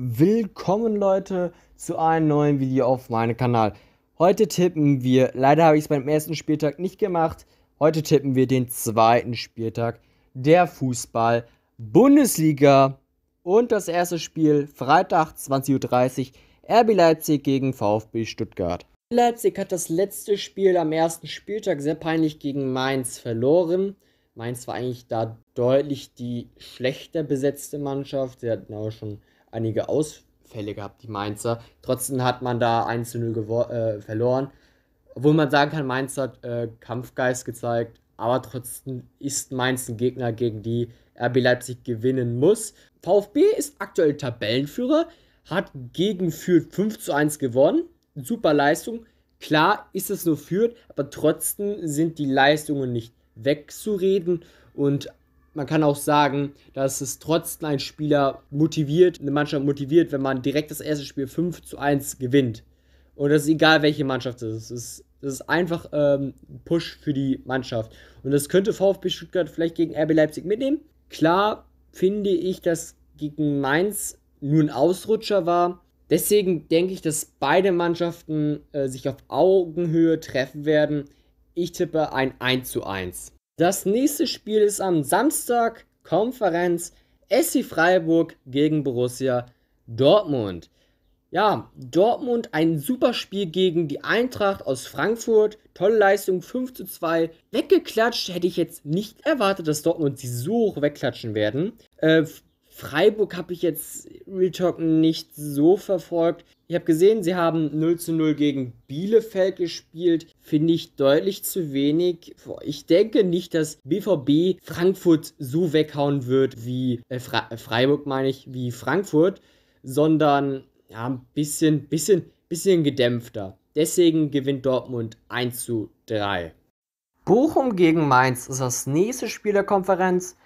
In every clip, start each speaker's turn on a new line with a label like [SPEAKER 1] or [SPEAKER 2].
[SPEAKER 1] Willkommen Leute zu einem neuen Video auf meinem Kanal. Heute tippen wir, leider habe ich es beim ersten Spieltag nicht gemacht, heute tippen wir den zweiten Spieltag der Fußball-Bundesliga. Und das erste Spiel, Freitag 20.30 Uhr, RB Leipzig gegen VfB Stuttgart. Leipzig hat das letzte Spiel am ersten Spieltag sehr peinlich gegen Mainz verloren. Mainz war eigentlich da deutlich die schlechter besetzte Mannschaft. Sie hatten auch schon einige Ausfälle gehabt, die Mainzer. Trotzdem hat man da 1 zu 0 äh, verloren. Obwohl man sagen kann, Mainz hat äh, Kampfgeist gezeigt, aber trotzdem ist Mainz ein Gegner, gegen die RB Leipzig gewinnen muss. VfB ist aktuell Tabellenführer, hat gegen Fürth 5 zu 1 gewonnen. Super Leistung. Klar ist es nur Fürth, aber trotzdem sind die Leistungen nicht wegzureden. Und man kann auch sagen, dass es trotzdem ein Spieler motiviert, eine Mannschaft motiviert, wenn man direkt das erste Spiel 5 zu 1 gewinnt. Und das ist egal, welche Mannschaft es ist. Das ist, einfach ähm, ein Push für die Mannschaft. Und das könnte VfB Stuttgart vielleicht gegen RB Leipzig mitnehmen. Klar finde ich, dass gegen Mainz nur ein Ausrutscher war. Deswegen denke ich, dass beide Mannschaften äh, sich auf Augenhöhe treffen werden. Ich tippe ein 1 zu 1. Das nächste Spiel ist am Samstag Konferenz SC Freiburg gegen Borussia Dortmund. Ja, Dortmund ein super Spiel gegen die Eintracht aus Frankfurt. Tolle Leistung, 5 zu 2. Weggeklatscht hätte ich jetzt nicht erwartet, dass Dortmund sie so hoch wegklatschen werden. Äh, Freiburg habe ich jetzt Real Talk nicht so verfolgt. Ich habe gesehen, sie haben 0 zu 0 gegen Bielefeld gespielt. Finde ich deutlich zu wenig. Ich denke nicht, dass BVB Frankfurt so weghauen wird wie äh, Fre äh, Freiburg, meine ich, wie Frankfurt, sondern ja, ein bisschen, bisschen, bisschen gedämpfter. Deswegen gewinnt Dortmund 1 zu 3. Bochum gegen Mainz ist das nächste Spiel der Konferenz.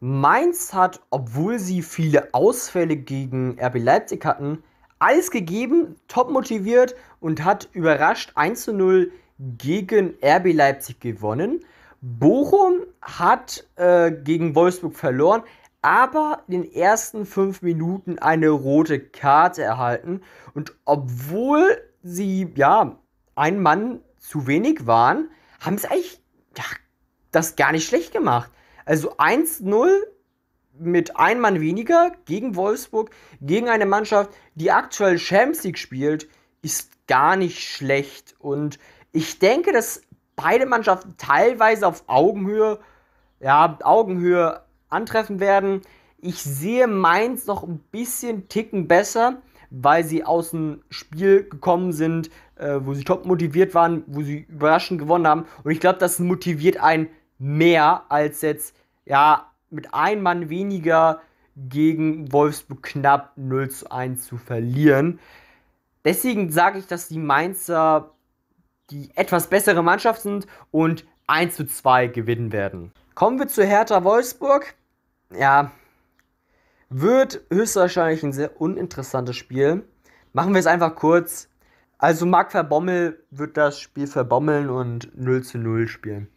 [SPEAKER 1] Mainz hat, obwohl sie viele Ausfälle gegen RB Leipzig hatten, alles gegeben, top motiviert und hat überrascht 1 zu 0 gegen RB Leipzig gewonnen. Bochum hat äh, gegen Wolfsburg verloren, aber in den ersten fünf Minuten eine rote Karte erhalten. Und obwohl sie, ja, ein Mann zu wenig waren, haben sie eigentlich ja, das gar nicht schlecht gemacht. Also 1-0 mit ein Mann weniger gegen Wolfsburg, gegen eine Mannschaft, die aktuell Champions League spielt, ist gar nicht schlecht. Und ich denke, dass beide Mannschaften teilweise auf Augenhöhe, ja, Augenhöhe antreffen werden. Ich sehe Mainz noch ein bisschen Ticken besser, weil sie aus dem Spiel gekommen sind, äh, wo sie top motiviert waren, wo sie überraschend gewonnen haben. Und ich glaube, das motiviert einen mehr als jetzt, ja, mit einem Mann weniger gegen Wolfsburg knapp 0 zu 1 zu verlieren. Deswegen sage ich, dass die Mainzer die etwas bessere Mannschaft sind und 1 zu 2 gewinnen werden. Kommen wir zu Hertha Wolfsburg. Ja, wird höchstwahrscheinlich ein sehr uninteressantes Spiel. Machen wir es einfach kurz. Also Marc Verbommel wird das Spiel verbommeln und 0 zu 0 spielen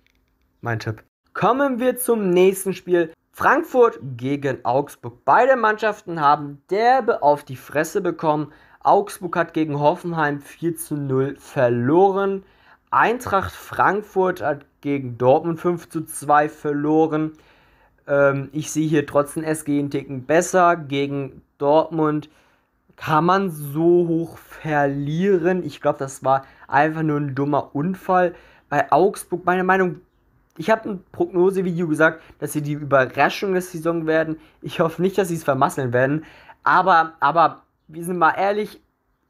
[SPEAKER 1] mein Tipp. Kommen wir zum nächsten Spiel. Frankfurt gegen Augsburg. Beide Mannschaften haben derbe auf die Fresse bekommen. Augsburg hat gegen Hoffenheim 4 zu 0 verloren. Eintracht Frankfurt hat gegen Dortmund 5 zu 2 verloren. Ähm, ich sehe hier trotzdem SG einen Ticken besser. Gegen Dortmund kann man so hoch verlieren. Ich glaube, das war einfach nur ein dummer Unfall. Bei Augsburg, meine Meinung, ich habe im Prognosevideo gesagt, dass sie die Überraschung der Saison werden. Ich hoffe nicht, dass sie es vermasseln werden. Aber, aber, wir sind mal ehrlich,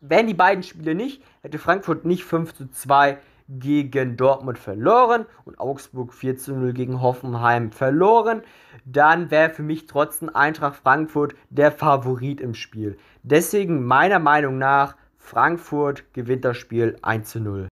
[SPEAKER 1] wären die beiden Spiele nicht, hätte Frankfurt nicht 5 zu 2 gegen Dortmund verloren und Augsburg 4 zu 0 gegen Hoffenheim verloren, dann wäre für mich trotzdem Eintracht Frankfurt der Favorit im Spiel. Deswegen meiner Meinung nach, Frankfurt gewinnt das Spiel 1 zu 0.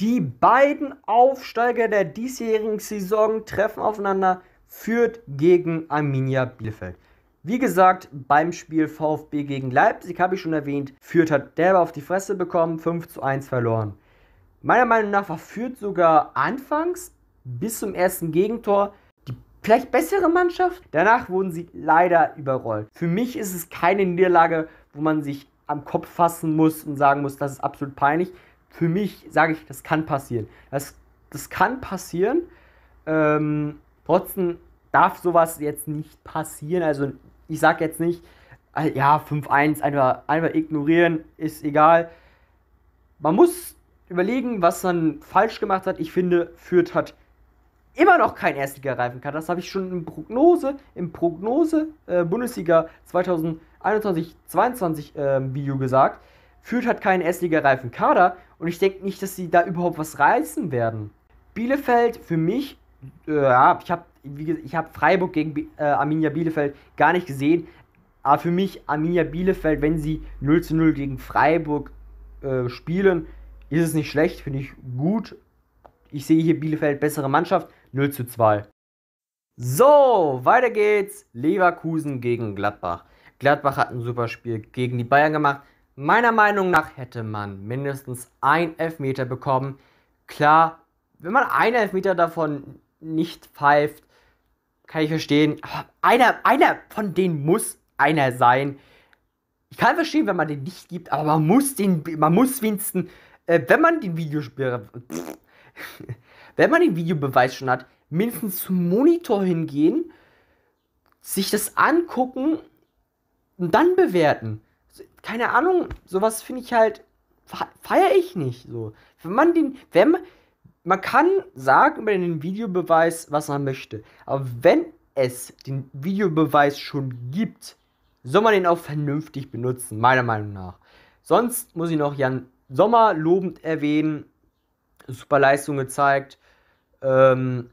[SPEAKER 1] Die beiden Aufsteiger der diesjährigen Saison treffen aufeinander, führt gegen Arminia Bielefeld. Wie gesagt, beim Spiel VfB gegen Leipzig habe ich schon erwähnt, Fürth hat derbe auf die Fresse bekommen, 5 zu 1 verloren. Meiner Meinung nach war Fürth sogar anfangs bis zum ersten Gegentor die vielleicht bessere Mannschaft. Danach wurden sie leider überrollt. Für mich ist es keine Niederlage, wo man sich am Kopf fassen muss und sagen muss, das ist absolut peinlich, für mich sage ich, das kann passieren. Das, das kann passieren. Ähm, trotzdem darf sowas jetzt nicht passieren. Also ich sage jetzt nicht, äh, ja, 5-1 einfach, einfach ignorieren, ist egal. Man muss überlegen, was man falsch gemacht hat. Ich finde, Fürth hat immer noch keinen Erstligareifen kann. Das habe ich schon in Prognose, im Prognose äh, Bundesliga 2021-22 äh, Video gesagt. Fürth hat keinen Erstligareifen Kader und ich denke nicht, dass sie da überhaupt was reißen werden. Bielefeld für mich, äh, ja, äh, ich habe ich Freiburg gegen äh, Arminia Bielefeld gar nicht gesehen. Aber für mich, Arminia Bielefeld, wenn sie 0 zu 0 gegen Freiburg äh, spielen, ist es nicht schlecht, finde ich gut. Ich sehe hier Bielefeld bessere Mannschaft, 0 zu 2. So, weiter geht's. Leverkusen gegen Gladbach. Gladbach hat ein super Spiel gegen die Bayern gemacht. Meiner Meinung nach hätte man mindestens ein Elfmeter bekommen. Klar, wenn man ein Elfmeter davon nicht pfeift, kann ich verstehen. Aber einer, einer von denen muss einer sein. Ich kann verstehen, wenn man den nicht gibt, aber man muss den, man muss wenigstens, äh, wenn man den Videosperre, wenn man den Videobeweis schon hat, mindestens zum Monitor hingehen, sich das angucken und dann bewerten keine Ahnung, sowas finde ich halt, feiere ich nicht. So. Wenn man den, wenn man, man kann sagen über den Videobeweis, was man möchte, aber wenn es den Videobeweis schon gibt, soll man den auch vernünftig benutzen, meiner Meinung nach. Sonst muss ich noch Jan Sommer lobend erwähnen, super Leistung gezeigt, ähm,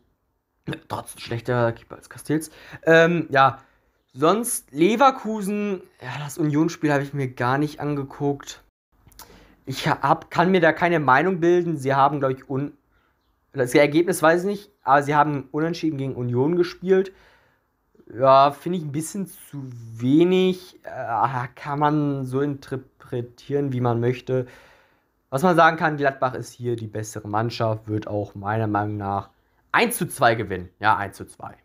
[SPEAKER 1] trotz schlechter Keeper als Castells. Ähm, ja, Sonst Leverkusen, ja, das Unionsspiel habe ich mir gar nicht angeguckt. Ich hab, kann mir da keine Meinung bilden. Sie haben, glaube ich, un das Ergebnis weiß ich nicht, aber sie haben unentschieden gegen Union gespielt. Ja, finde ich ein bisschen zu wenig. Äh, kann man so interpretieren, wie man möchte. Was man sagen kann, Gladbach ist hier die bessere Mannschaft, wird auch meiner Meinung nach 1 zu 2 gewinnen. Ja, 1 zu 2.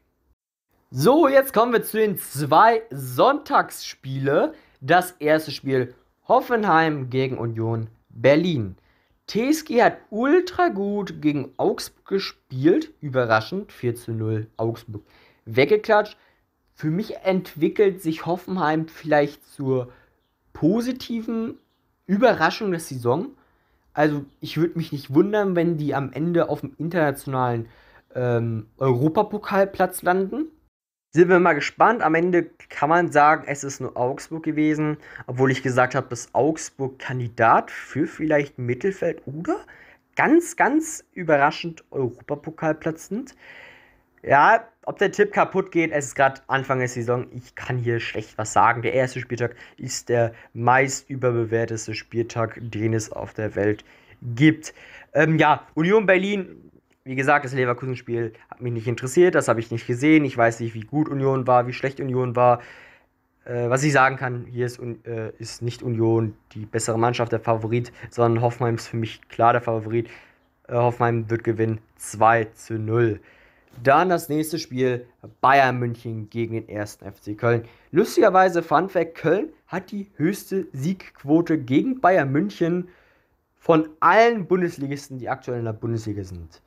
[SPEAKER 1] So, jetzt kommen wir zu den zwei Sonntagsspiele. Das erste Spiel Hoffenheim gegen Union Berlin. Teski hat ultra gut gegen Augsburg gespielt. Überraschend 4 zu 0 Augsburg weggeklatscht. Für mich entwickelt sich Hoffenheim vielleicht zur positiven Überraschung der Saison. Also ich würde mich nicht wundern, wenn die am Ende auf dem internationalen ähm, Europapokalplatz landen sind wir mal gespannt. Am Ende kann man sagen, es ist nur Augsburg gewesen, obwohl ich gesagt habe, dass Augsburg Kandidat für vielleicht Mittelfeld oder ganz, ganz überraschend Europapokalplatz sind. Ja, ob der Tipp kaputt geht, es ist gerade Anfang der Saison. Ich kann hier schlecht was sagen. Der erste Spieltag ist der meist überbewerteste Spieltag, den es auf der Welt gibt. Ähm, ja, Union Berlin wie gesagt, das Leverkusen-Spiel hat mich nicht interessiert, das habe ich nicht gesehen. Ich weiß nicht, wie gut Union war, wie schlecht Union war. Äh, was ich sagen kann, hier ist, äh, ist, nicht Union die bessere Mannschaft, der Favorit, sondern Hoffenheim ist für mich klar der Favorit. Äh, Hoffenheim wird gewinnen 2 zu 0. Dann das nächste Spiel Bayern München gegen den 1. FC Köln. Lustigerweise, Fun Fact, Köln hat die höchste Siegquote gegen Bayern München von allen Bundesligisten, die aktuell in der Bundesliga sind.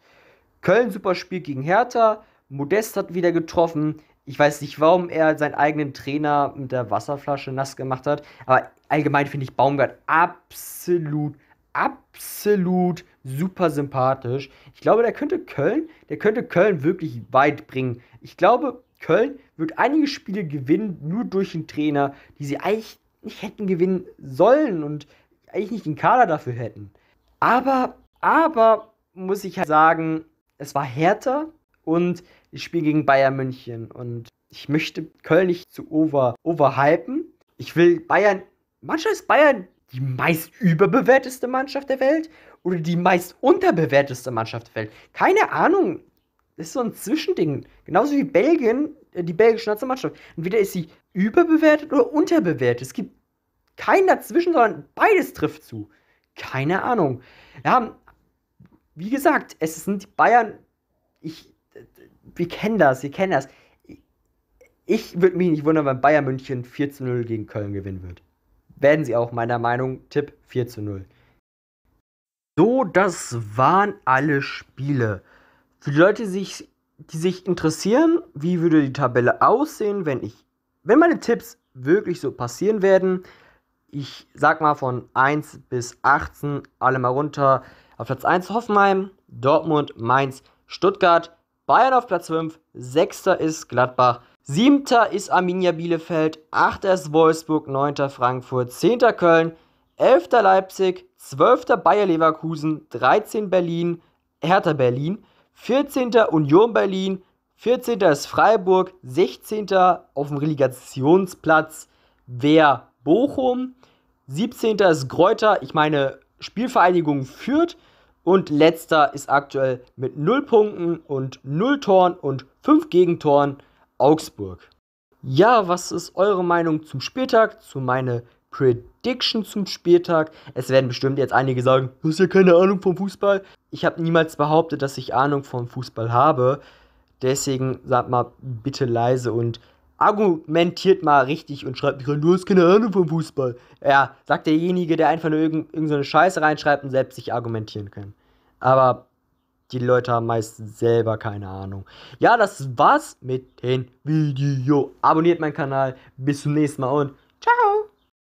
[SPEAKER 1] Köln super Spiel gegen Hertha. Modest hat wieder getroffen. Ich weiß nicht, warum er seinen eigenen Trainer mit der Wasserflasche nass gemacht hat. Aber allgemein finde ich Baumgart absolut, absolut super sympathisch. Ich glaube, der könnte Köln, der könnte Köln wirklich weit bringen. Ich glaube, Köln wird einige Spiele gewinnen, nur durch einen Trainer, die sie eigentlich nicht hätten gewinnen sollen und eigentlich nicht den Kader dafür hätten. Aber, aber muss ich halt sagen, es war härter und ich spiele gegen Bayern München und ich möchte Köln nicht zu over, overhypen. Ich will Bayern, manchmal ist Bayern die meist überbewerteste Mannschaft der Welt oder die meist unterbewerteste Mannschaft der Welt. Keine Ahnung. Das ist so ein Zwischending. Genauso wie Belgien, äh, die belgische Nationalmannschaft. Entweder ist sie überbewertet oder unterbewertet. Es gibt keinen dazwischen, sondern beides trifft zu. Keine Ahnung. Ja, wie gesagt, es sind die Bayern, ich, wir kennen das, wir kennen das. Ich würde mich nicht wundern, wenn Bayern München 4 zu 0 gegen Köln gewinnen wird. Werden sie auch, meiner Meinung, Tipp 4 zu 0. So, das waren alle Spiele. Für die Leute, die sich, interessieren, wie würde die Tabelle aussehen, wenn ich, wenn meine Tipps wirklich so passieren werden, ich sag mal von 1 bis 18 alle mal runter. Auf Platz 1 Hoffenheim, Dortmund, Mainz, Stuttgart, Bayern auf Platz 5, 6. ist Gladbach, 7. ist Arminia Bielefeld, 8. ist Wolfsburg, 9. Frankfurt, 10. Köln, 11. Leipzig, 12. Bayer Leverkusen, 13. Berlin, Hertha Berlin, 14. Union Berlin, 14. ist Freiburg, 16. auf dem Relegationsplatz Wer Bochum, 17. ist Greuther, ich meine Spielvereinigung Fürth, und letzter ist aktuell mit 0 Punkten und 0 Toren und 5 Gegentoren Augsburg. Ja, was ist eure Meinung zum Spieltag, zu meiner Prediction zum Spieltag? Es werden bestimmt jetzt einige sagen, du hast ja keine Ahnung vom Fußball. Ich habe niemals behauptet, dass ich Ahnung vom Fußball habe. Deswegen sagt mal bitte leise und argumentiert mal richtig und schreibt nicht rein, du hast keine Ahnung vom Fußball. Ja, sagt derjenige, der einfach nur irgendeine irgend Scheiße reinschreibt und selbst sich argumentieren kann. Aber die Leute haben meistens selber keine Ahnung. Ja, das war's mit dem Video. Abonniert meinen Kanal. Bis zum nächsten Mal und